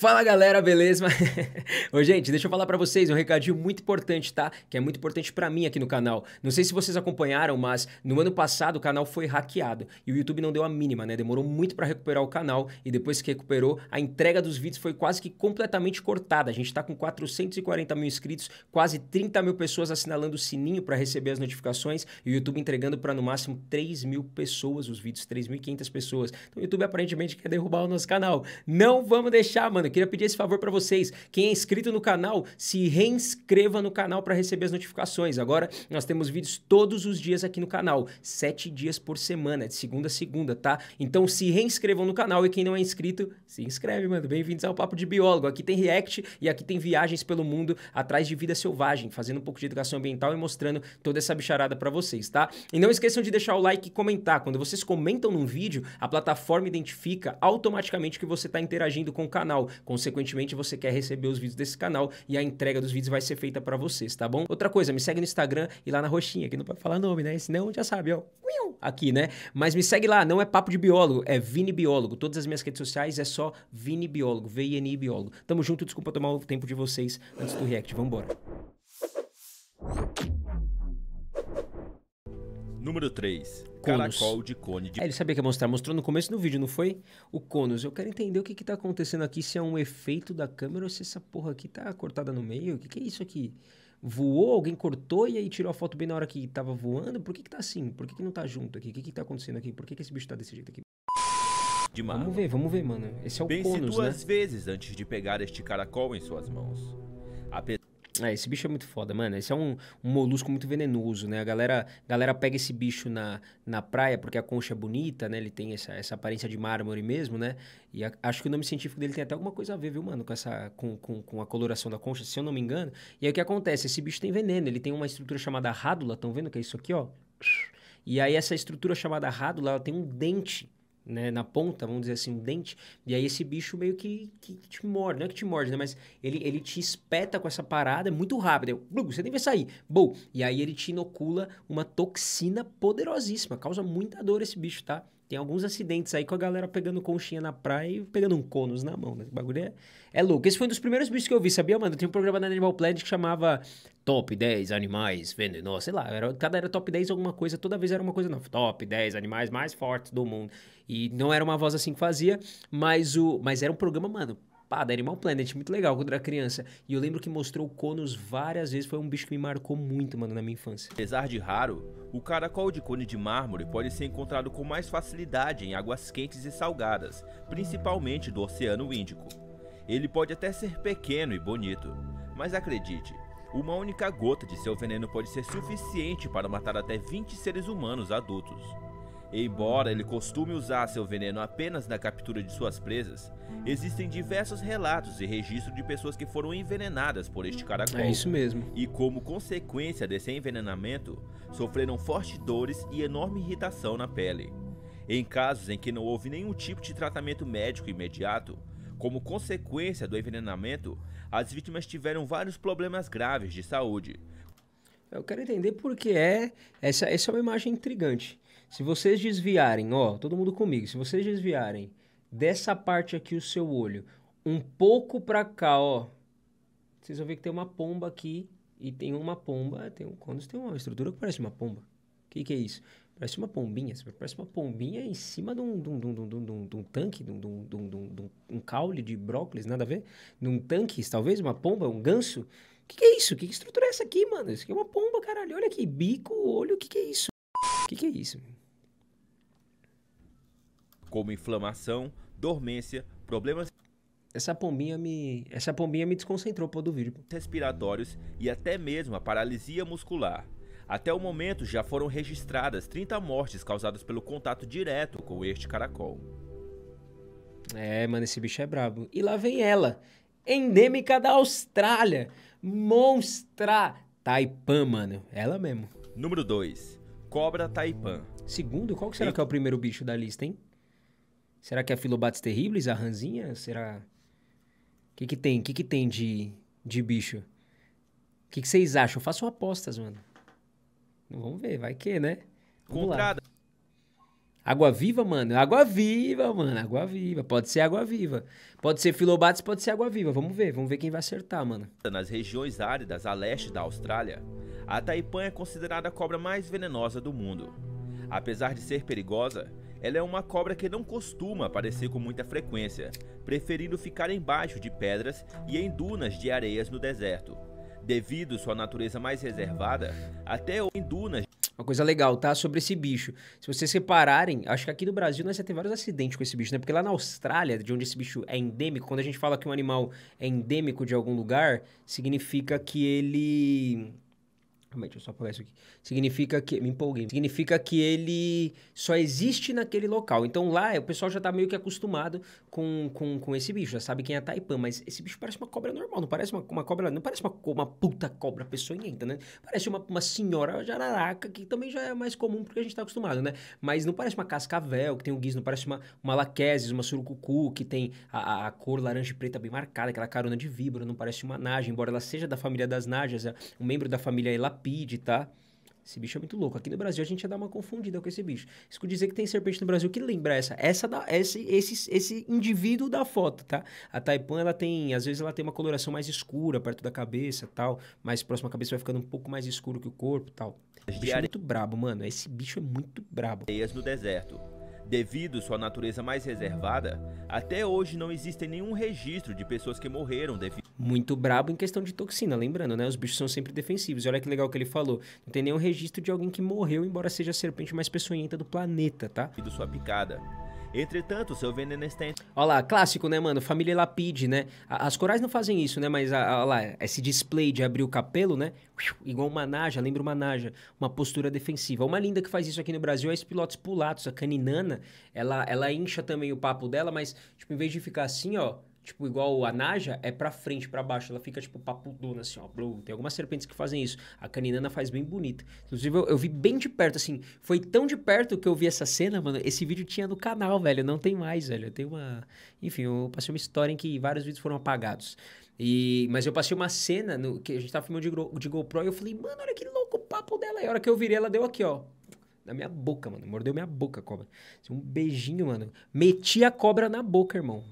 Fala galera, beleza? Ô, gente, deixa eu falar para vocês um recadinho muito importante, tá? Que é muito importante para mim aqui no canal. Não sei se vocês acompanharam, mas no ano passado o canal foi hackeado e o YouTube não deu a mínima, né? Demorou muito para recuperar o canal e depois que recuperou, a entrega dos vídeos foi quase que completamente cortada. A gente tá com 440 mil inscritos, quase 30 mil pessoas assinalando o sininho para receber as notificações e o YouTube entregando para no máximo 3 mil pessoas os vídeos, 3.500 pessoas. Então o YouTube aparentemente quer derrubar o nosso canal. Não vamos deixar, mano eu queria pedir esse favor para vocês. Quem é inscrito no canal, se reinscreva no canal para receber as notificações. Agora nós temos vídeos todos os dias aqui no canal, sete dias por semana, de segunda a segunda, tá? Então se reinscrevam no canal e quem não é inscrito, se inscreve, mano. Bem-vindos ao Papo de Biólogo. Aqui tem React e aqui tem viagens pelo mundo atrás de vida selvagem, fazendo um pouco de educação ambiental e mostrando toda essa bicharada para vocês, tá? E não esqueçam de deixar o like e comentar. Quando vocês comentam num vídeo, a plataforma identifica automaticamente que você está interagindo com o canal. Consequentemente, você quer receber os vídeos desse canal e a entrega dos vídeos vai ser feita para vocês, tá bom? Outra coisa, me segue no Instagram e lá na roxinha, que não pode falar nome, né? Senão já sabe, ó. Aqui, né? Mas me segue lá, não é papo de biólogo, é Vini Biólogo. Todas as minhas redes sociais é só Vini Biólogo, V-I-N-I Biólogo. Tamo junto, desculpa tomar o tempo de vocês antes do React. Vambora. Número 3. Caracol de cone de... É, ele sabia que ia mostrar. Mostrou no começo do vídeo, não foi? O conos. Eu quero entender o que, que tá acontecendo aqui. Se é um efeito da câmera ou se essa porra aqui tá cortada no meio. O que, que é isso aqui? Voou, alguém cortou e aí tirou a foto bem na hora que tava voando? Por que, que tá assim? Por que, que não tá junto aqui? O que, que tá acontecendo aqui? Por que, que esse bicho tá desse jeito aqui? De Vamos ver, vamos ver, mano. Esse é o Pense conos, duas né? vezes antes de pegar este caracol em suas mãos. Apesar é, esse bicho é muito foda, mano. Esse é um, um, molusco muito venenoso, né? A galera, galera pega esse bicho na, na praia porque a concha é bonita, né? Ele tem essa, essa aparência de mármore mesmo, né? E a, acho que o nome científico dele tem até alguma coisa a ver, viu, mano? Com, essa, com, com, com a coloração da concha, se eu não me engano. E aí o que acontece? Esse bicho tem veneno. Ele tem uma estrutura chamada rádula, estão vendo que é isso aqui, ó? E aí essa estrutura chamada rádula, ela tem um dente né, na ponta, vamos dizer assim, um dente, e aí esse bicho meio que, que, te morde, não é que te morde, né, mas ele, ele te espeta com essa parada muito rápido, você nem vai sair, bom, e aí ele te inocula uma toxina poderosíssima, causa muita dor esse bicho, tá? Tem alguns acidentes aí com a galera pegando conchinha na praia e pegando um conos na mão, né? O bagulho é, é louco. Esse foi um dos primeiros bichos que eu vi, sabia, mano? Tinha um programa na Animal Planet que chamava Top 10 Animais Venenosos, sei lá. Era, cada era Top 10 alguma coisa, toda vez era uma coisa nova. Top 10 Animais Mais Fortes do Mundo. E não era uma voz assim que fazia, mas, o, mas era um programa, mano, Pá, chapada. Animal Planet, muito legal quando era criança. E eu lembro que mostrou conos várias vezes. Foi um bicho que me marcou muito, mano, na minha infância. Apesar de raro, o caracol de cone de mármore pode ser encontrado com mais facilidade em águas quentes e salgadas, principalmente do Oceano Índico. Ele pode até ser pequeno e bonito, mas acredite, uma única gota de seu veneno pode ser suficiente para matar até 20 seres humanos adultos. Embora ele costume usar seu veneno apenas na captura de suas presas, existem diversos relatos e registros de pessoas que foram envenenadas por este caracol. É isso mesmo. E como consequência desse envenenamento, sofreram fortes dores e enorme irritação na pele. Em casos em que não houve nenhum tipo de tratamento médico imediato, como consequência do envenenamento, as vítimas tiveram vários problemas graves de saúde. Eu quero entender por que é. Essa, essa é uma imagem intrigante. Se vocês desviarem, ó, todo mundo comigo, se vocês desviarem dessa parte aqui o seu olho um pouco para cá, ó, vocês vão ver que tem uma pomba aqui e tem uma pomba, tem um tem uma estrutura que parece uma pomba. O que, que é isso? Parece uma pombinha, parece uma pombinha em cima de um, de um, de um, de um, de um tanque, de um, de um, de um, de um, caule de brócolis, nada a ver, de um tanque, talvez, uma pomba, um ganso. O que, que é isso? Que estrutura é essa aqui, mano? Isso aqui é uma pomba, caralho. Olha aqui, bico, olho, o que, que é isso? que, que é isso? Como inflamação, dormência, problemas essa pombinha me, essa pombinha me desconcentrou pô do vídeo. Respiratórios e até mesmo a paralisia muscular. Até o momento já foram registradas 30 mortes causadas pelo contato direto com este caracol. É, mano, esse bicho é brabo. E lá vem ela, endêmica da Austrália, monstra Taipã, mano. Ela mesmo. Número 2 cobra taipan. Segundo? Qual que será e... que é o primeiro bicho da lista, hein? Será que é a Filobates terribles, a ranzinha? Será... O que que tem? O que que tem de, de bicho? O que, que vocês acham? Façam apostas, mano. Vamos ver, vai que, né? Contrada. Água viva, mano. Água viva, mano. Água viva. Pode ser água viva. Pode ser filobates, pode ser água viva. Vamos ver. Vamos ver quem vai acertar, mano. Nas regiões áridas a leste da Austrália, a taipan é considerada a cobra mais venenosa do mundo. Apesar de ser perigosa, ela é uma cobra que não costuma aparecer com muita frequência, preferindo ficar embaixo de pedras e em dunas de areias no deserto. Devido sua natureza mais reservada, até em dunas uma coisa legal, tá? Sobre esse bicho. Se vocês separarem, acho que aqui no Brasil nós né, já tem vários acidentes com esse bicho, né? Porque lá na Austrália, de onde esse bicho é endêmico, quando a gente fala que um animal é endêmico de algum lugar, significa que ele Realmente, eu só apagar isso aqui. Significa que. Me empolguei. Significa que ele só existe naquele local. Então lá o pessoal já tá meio que acostumado com, com, com esse bicho. Já sabe quem é a Taipan. Mas esse bicho parece uma cobra normal. Não parece uma, uma cobra. Não parece uma, uma puta cobra peçonhenta, né? Parece uma, uma senhora jararaca, que também já é mais comum porque a gente tá acostumado, né? Mas não parece uma cascavel que tem um guiz. Não parece uma, uma laqueses, uma surucucu que tem a, a, cor laranja e preta bem marcada, aquela carona de vibro, Não parece uma naja, embora ela seja da família das najas, é um membro da família Elap Lapide, tá? Esse bicho é muito louco. Aqui no Brasil a gente ia dar uma confundida com esse bicho. Isso quer dizer que tem serpente no Brasil que lembra essa. Essa da, esse, esse, esse indivíduo da foto, tá? A taipan, ela tem, às vezes ela tem uma coloração mais escura perto da cabeça tal. Mais próxima à cabeça vai ficando um pouco mais escuro que o corpo tal. bicho é muito brabo, mano. Esse bicho é muito brabo. Eias no deserto. Devido sua natureza mais reservada, até hoje não existe nenhum registro de pessoas que morreram devido. Muito brabo em questão de toxina, lembrando, né? Os bichos são sempre defensivos. E olha que legal que ele falou. Não tem nenhum registro de alguém que morreu, embora seja a serpente mais peçonhenta do planeta, tá? E sua picada. Entretanto, seu veneno extenso. Olha lá, clássico, né, mano? Família Lapide, né? As corais não fazem isso, né? Mas olha lá, esse display de abrir o capelo, né? Igual uma naja, lembra uma naja, uma postura defensiva. Uma linda que faz isso aqui no Brasil é a Spilotes pulatos, a caninana. Ela, ela incha também o papo dela, mas, tipo, em vez de ficar assim, ó tipo, igual a Naja, é pra frente, pra baixo. Ela fica, tipo, papudona, assim, ó. Tem algumas serpentes que fazem isso. A caninana faz bem bonita. Inclusive, eu, eu, vi bem de perto, assim. Foi tão de perto que eu vi essa cena, mano. Esse vídeo tinha no canal, velho. Não tem mais, velho. Tem uma. Enfim, eu passei uma história em que vários vídeos foram apagados. E, mas eu passei uma cena no, que a gente tava filmando de, de GoPro e eu falei, mano, olha que louco o papo dela. E a hora que eu virei, ela deu aqui, ó na minha boca, mano. Mordeu minha boca a cobra. Assim, um beijinho, mano. Meti a cobra na boca, irmão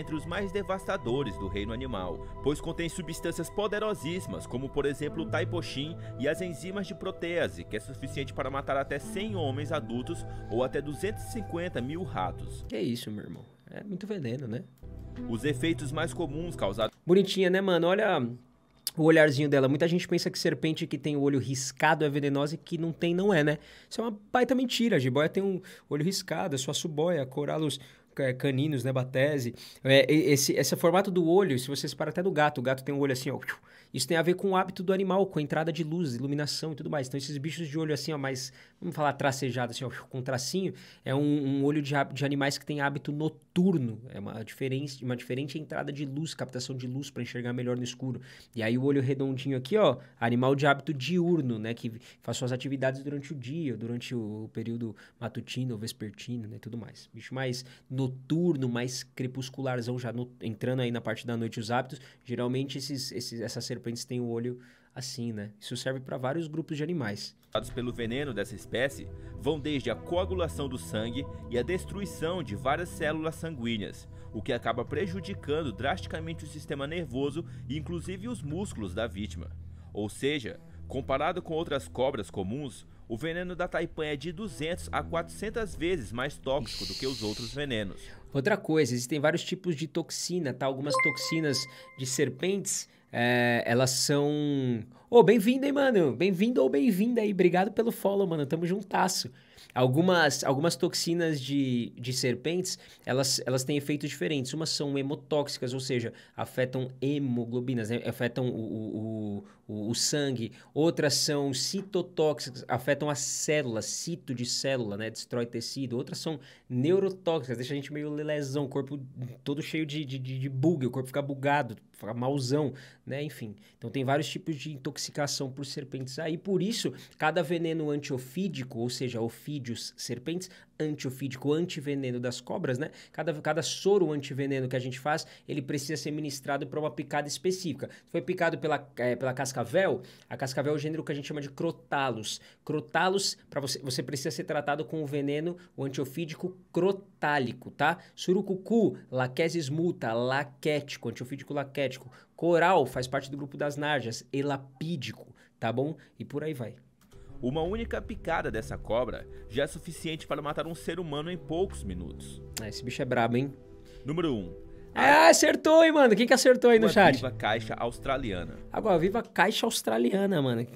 entre os mais devastadores do reino animal, pois contém substâncias poderosíssimas, como por exemplo o taipoxin e as enzimas de protease, que é suficiente para matar até 100 homens adultos ou até 250 mil ratos. Que é isso, meu irmão. É muito veneno, né? Os efeitos mais comuns causados... Bonitinha, né, mano? Olha o olharzinho dela. Muita gente pensa que serpente que tem o olho riscado é venenosa e que não tem, não é, né? Isso é uma baita mentira. A jiboia tem um olho riscado, é sua suboia, a coralos é, caninos, né, batese, é, esse, esse formato do olho, se você separar até do gato, o gato tem um olho assim, ó, isso tem a ver com o hábito do animal, com a entrada de luz, iluminação e tudo mais. Então, esses bichos de olho assim, ó, mais, vamos falar tracejado, assim, ó, com tracinho, é um, um olho de, de, animais que tem hábito noturno. É uma diferente, uma diferente entrada de luz, captação de luz para enxergar melhor no escuro. E aí, o olho redondinho aqui, ó, animal de hábito diurno, né, que faz suas atividades durante o dia, durante o período matutino, ou vespertino, né, tudo mais. Bicho mais noturno noturno, mais crepuscularzão, já no, entrando aí na parte da noite os hábitos, geralmente esses, esses, essas serpentes têm o olho assim, né? Isso serve para vários grupos de animais. Pelo veneno dessa espécie, vão desde a coagulação do sangue e a destruição de várias células sanguíneas, o que acaba prejudicando drasticamente o sistema nervoso e inclusive os músculos da vítima. Ou seja, comparado com outras cobras comuns, o veneno da taipanha é de 200 a 400 vezes mais tóxico do que os outros venenos. Outra coisa, existem vários tipos de toxina, tá? Algumas toxinas de serpentes, é, elas são... Ô, oh, bem-vindo hein, mano! Bem-vindo ou bem-vinda aí! Obrigado pelo follow, mano! Tamo juntasso! Algumas, algumas toxinas de, de serpentes, elas, elas têm efeitos diferentes. Umas são hemotóxicas, ou seja, afetam hemoglobinas, né? afetam o, o, o, o, sangue. Outras são citotóxicas, afetam as células, cito de célula, né? Destrói tecido. Outras são neurotóxicas, deixa a gente meio lesão, o corpo todo cheio de, de, de bug, o corpo fica bugado, fica mauzão, né? Enfim. Então tem vários tipos de intoxicação por serpentes aí. Por isso, cada veneno antiofídico, ou seja, ofídico, antifídeos serpentes, antiofídico, antiveneno das cobras, né? Cada, cada soro antiveneno que a gente faz, ele precisa ser ministrado para uma picada específica. Foi picado pela, é, pela cascavel, a cascavel é o gênero que a gente chama de crotalos. Crotalos, para você, você precisa ser tratado com o veneno, o antiofídico crotálico, tá? Surucucu, laquesis multa, laquético, antiofídico laquético. Coral faz parte do grupo das narjas, elapídico, tá bom? E por aí vai. Uma única picada dessa cobra já é suficiente para matar um ser humano em poucos minutos. Ah, esse bicho é brabo, hein? Número 1. Um, ah, acertou, hein, mano? Quem que acertou aí no chat? Viva Caixa Australiana. Agora, viva Caixa Australiana, mano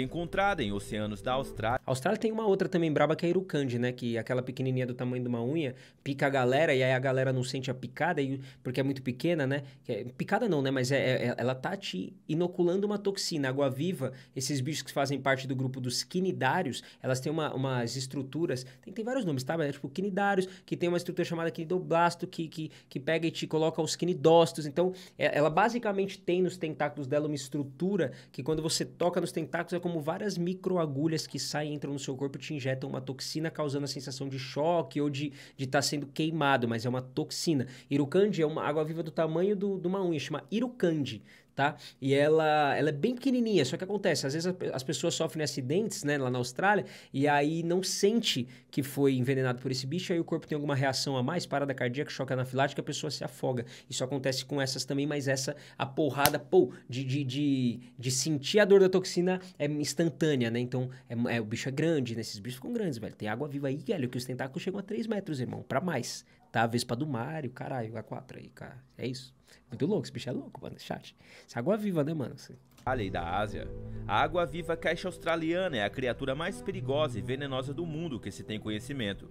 encontrada em oceanos da Austrália. A Austrália tem uma outra também braba que é a Irukandi, né? Que aquela pequenininha do tamanho de uma unha pica a galera e aí a galera não sente a picada porque é muito pequena, né? É, picada não, né? Mas é, é, é, ela tá te inoculando uma toxina. Água viva, esses bichos que fazem parte do grupo dos quinidários, elas têm uma, umas estruturas, tem, tem vários nomes, tá? Mas é tipo quinidários, que tem uma estrutura chamada quinidoblasto, que, que, que pega e te coloca os quinidócitos. Então, é, ela basicamente tem nos tentáculos dela uma estrutura que quando você toca nos tentáculos como várias microagulhas que saem, entram no seu corpo e te injetam uma toxina, causando a sensação de choque ou de estar tá sendo queimado, mas é uma toxina. Irukandi é uma água-viva do tamanho do, de uma unha, chama Irukandi tá? E ela, ela é bem pequenininha, só que acontece, às vezes as pessoas sofrem acidentes, né, lá na Austrália, e aí não sente que foi envenenado por esse bicho, aí o corpo tem alguma reação a mais, parada cardíaca, choque anafilático, a pessoa se afoga. Isso acontece com essas também, mas essa, a porrada, pô, de, de, de, de sentir a dor da toxina é instantânea, né? Então, é, é o bicho é grande, né? Esses bichos ficam grandes, velho. Tem água viva aí, velho, que os tentáculos chegam a 3 metros, irmão, para mais, tá? Vespa do mar e o caralho, a 4 aí, cara. É isso. Muito louco, esse bicho é louco, mano. Chat. Essa água viva, né, mano? Assim. Além da Ásia, a água-viva caixa australiana é a criatura mais perigosa e venenosa do mundo que se tem conhecimento.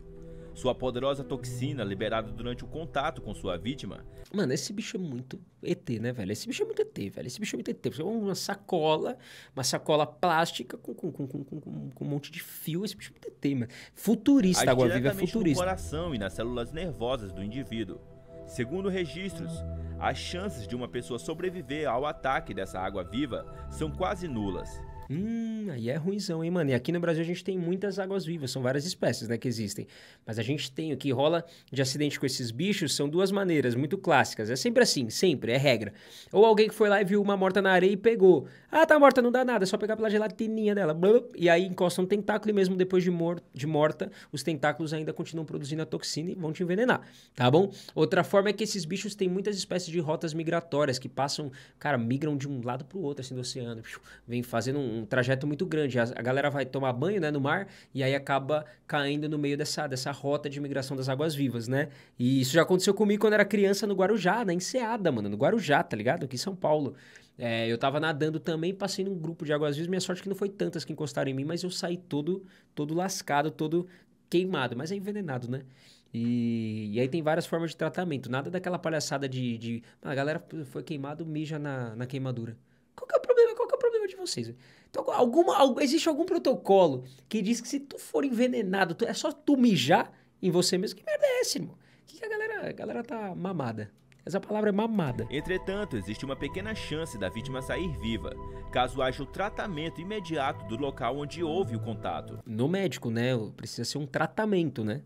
Sua poderosa toxina, liberada durante o contato com sua vítima. Mano, esse bicho é muito ET, né, velho? Esse bicho é muito ET, velho. Esse bicho é muito ET. Você é uma sacola, uma sacola plástica com, com, com, com, um monte de fio. Esse bicho é muito ET, mano. Futurista, água-viva é futurista. no coração e nas células nervosas do indivíduo. Segundo registros, as chances de uma pessoa sobreviver ao ataque dessa água-viva são quase nulas. Hum, aí é ruimzão, hein, mano? E aqui no Brasil a gente tem muitas águas vivas, são várias espécies, né, que existem. Mas a gente tem o que rola de acidente com esses bichos são duas maneiras muito clássicas. É sempre assim, sempre, é regra. Ou alguém que foi lá e viu uma morta na areia e pegou. Ah, tá morta, não dá nada, é só pegar pela gelatininha dela. E aí encosta um tentáculo e mesmo depois de, mor de morta, os tentáculos ainda continuam produzindo a toxina e vão te envenenar, tá bom? Outra forma é que esses bichos têm muitas espécies de rotas migratórias que passam, cara, migram de um lado pro outro, assim, do oceano. Vem fazendo um um trajeto muito grande. A, a, galera vai tomar banho né, no mar e aí acaba caindo no meio dessa, dessa rota de migração das águas vivas, né? E isso já aconteceu comigo quando era criança no Guarujá, na Enseada, mano, no Guarujá, tá ligado? Aqui em São Paulo. É, eu tava nadando também, passei num grupo de águas vivas. Minha sorte é que não foi tantas que encostaram em mim, mas eu saí todo, todo lascado, todo queimado, mas é envenenado, né? E, e, aí tem várias formas de tratamento. Nada daquela palhaçada de, de. Ah, a galera foi queimado, mija na, na queimadura problema de vocês. Então, alguma, existe algum protocolo que diz que se tu for envenenado, tu, é só tu mijar em você mesmo? Que merda é essa, irmão? Que, que a galera, a galera tá mamada? Essa palavra é mamada. Entretanto, existe uma pequena chance da vítima sair viva, caso haja o tratamento imediato do local onde houve o contato. No médico, né? Precisa ser um tratamento, né?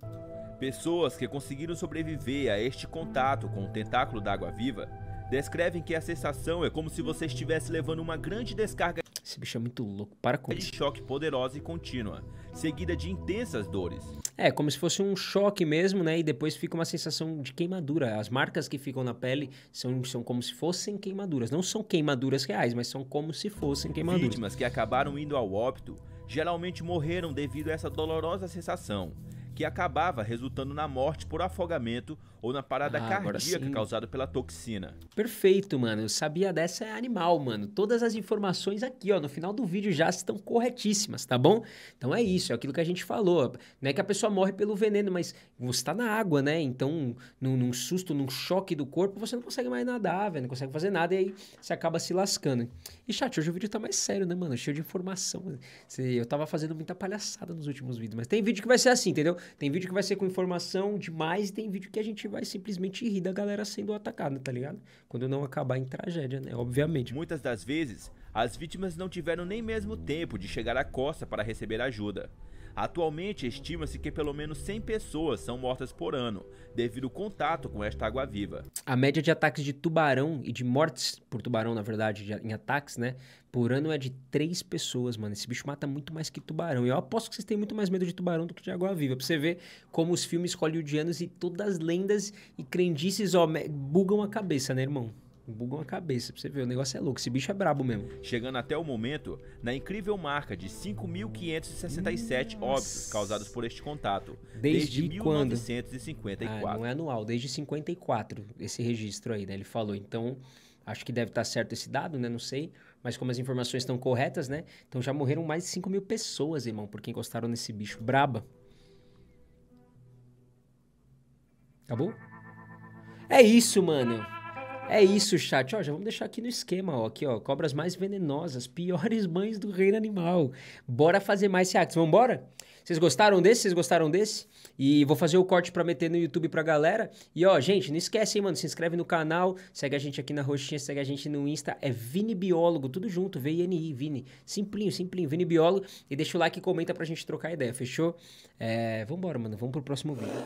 Pessoas que conseguiram sobreviver a este contato com o tentáculo da água-viva descrevem que a sensação é como se você estivesse levando uma grande descarga esse bicho é muito louco, para com de isso. choque poderosa e contínua, seguida de intensas dores. É, como se fosse um choque mesmo, né? E depois fica uma sensação de queimadura. As marcas que ficam na pele são, são como se fossem queimaduras. Não são queimaduras reais, mas são como se fossem queimaduras. Vítimas que acabaram indo ao óbito geralmente morreram devido a essa dolorosa sensação, que acabava resultando na morte por afogamento ou na parada ah, cardíaca causada pela toxina. Perfeito, mano. Eu sabia dessa é animal, mano. Todas as informações aqui, ó, no final do vídeo já estão corretíssimas, tá bom? Então é isso, é aquilo que a gente falou. Não é que a pessoa morre pelo veneno, mas você tá na água, né? Então, num, num susto, num choque do corpo, você não consegue mais nadar, velho. Não consegue fazer nada e aí você acaba se lascando. E chat, hoje o vídeo tá mais sério, né, mano? Cheio de informação. Eu tava fazendo muita palhaçada nos últimos vídeos, mas tem vídeo que vai ser assim, entendeu? Tem vídeo que vai ser com informação demais e tem vídeo que a gente vai vai simplesmente rir da galera sendo atacada, tá ligado? Quando não acabar em tragédia, né? Obviamente. Muitas das vezes, as vítimas não tiveram nem mesmo tempo de chegar à costa para receber ajuda. Atualmente, estima-se que pelo menos 100 pessoas são mortas por ano devido ao contato com esta água viva. A média de ataques de tubarão e de mortes por tubarão, na verdade, de, em ataques, né? Por ano é de 3 pessoas, mano. Esse bicho mata muito mais que tubarão. E eu aposto que vocês têm muito mais medo de tubarão do que de água viva. Pra você ver como os filmes hollywoodianos e todas as lendas e crendices ó, bugam a cabeça, né, irmão? Bugam a cabeça pra você ver. O negócio é louco. Esse bicho é brabo mesmo. Chegando até o momento, na incrível marca de 5.567 óbitos causados por este contato. Desde, desde quando? Ah, não é anual, desde 54, esse registro aí, né? Ele falou. Então, acho que deve estar tá certo esse dado, né? Não sei. Mas como as informações estão corretas, né? Então já morreram mais de 5 mil pessoas, irmão, porque encostaram nesse bicho. Braba. Acabou? É isso, mano. É isso, chat. Ó, já vamos deixar aqui no esquema, ó. Aqui, ó. Cobras mais venenosas, piores mães do reino animal. Bora fazer mais reacts. Vambora? Vocês gostaram desse? Vocês gostaram desse? E vou fazer o corte pra meter no YouTube pra galera. E, ó, gente, não esquece, hein, mano. Se inscreve no canal, segue a gente aqui na roxinha, segue a gente no Insta. É Vini Biólogo, tudo junto. V-I-N-I, Vini. Simplinho, simplinho. Vini Biólogo. E deixa o like e comenta pra gente trocar ideia, fechou? É, vambora, mano. Vamos pro próximo vídeo.